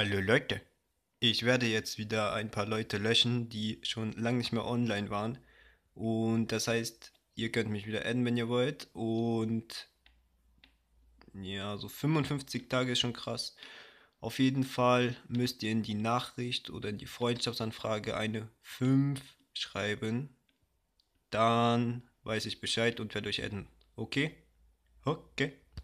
Hallo Leute. Ich werde jetzt wieder ein paar Leute löschen, die schon lange nicht mehr online waren. Und das heißt, ihr könnt mich wieder adden, wenn ihr wollt. Und ja, so 55 Tage ist schon krass. Auf jeden Fall müsst ihr in die Nachricht oder in die Freundschaftsanfrage eine 5 schreiben. Dann weiß ich Bescheid und werde euch adden. Okay? Okay.